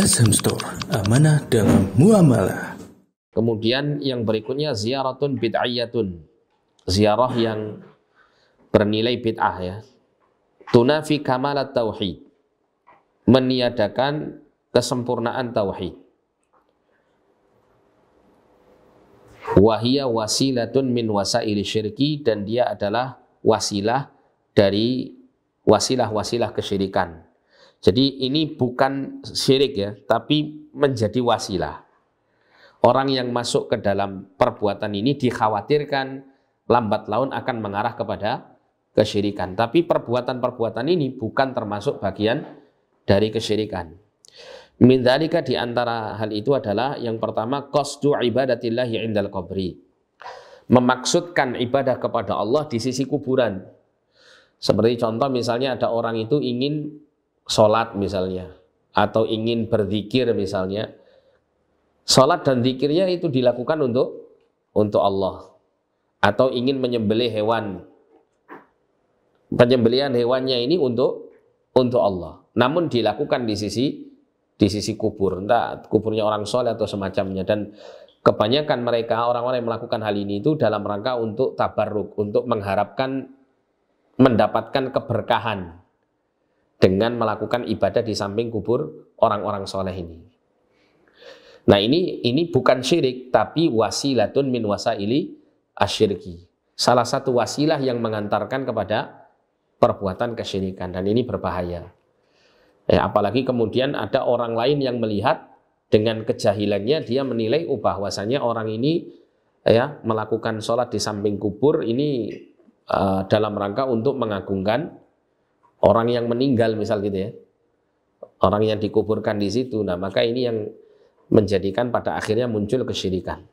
SM Store, amanah dalam muamalah. Kemudian yang berikutnya ziaratun bid'ayyatun. Ziarah yang bernilai bid'ah ya. Tunafi kamalat tauhid. Meniadakan kesempurnaan tauhid. Wahia wasilatun min wasaili syirki dan dia adalah wasilah dari wasilah-wasilah kesyirikan. Jadi ini bukan syirik ya, tapi menjadi wasilah. Orang yang masuk ke dalam perbuatan ini dikhawatirkan lambat laun akan mengarah kepada kesyirikan. Tapi perbuatan-perbuatan ini bukan termasuk bagian dari kesyirikan. Min di antara hal itu adalah yang pertama qasdu ibadatillahi indal qabri. Memaksudkan ibadah kepada Allah di sisi kuburan. Seperti contoh misalnya ada orang itu ingin sholat misalnya, atau ingin berzikir misalnya, sholat dan zikirnya itu dilakukan untuk untuk Allah. Atau ingin menyembelih hewan, penyembelian hewannya ini untuk untuk Allah. Namun dilakukan di sisi di sisi kubur, entah kuburnya orang soleh atau semacamnya. Dan kebanyakan mereka orang-orang yang melakukan hal ini itu dalam rangka untuk tabarruk, untuk mengharapkan mendapatkan keberkahan dengan melakukan ibadah di samping kubur orang-orang soleh ini. Nah ini ini bukan syirik tapi wasilatun min wasaili asyirki. Salah satu wasilah yang mengantarkan kepada perbuatan kesyirikan dan ini berbahaya. Ya, apalagi kemudian ada orang lain yang melihat dengan kejahilannya dia menilai oh bahwasanya orang ini eh, ya melakukan sholat di samping kubur ini uh, dalam rangka untuk mengagungkan orang yang meninggal misal gitu ya orang yang dikuburkan di situ nah maka ini yang menjadikan pada akhirnya muncul kesyirikan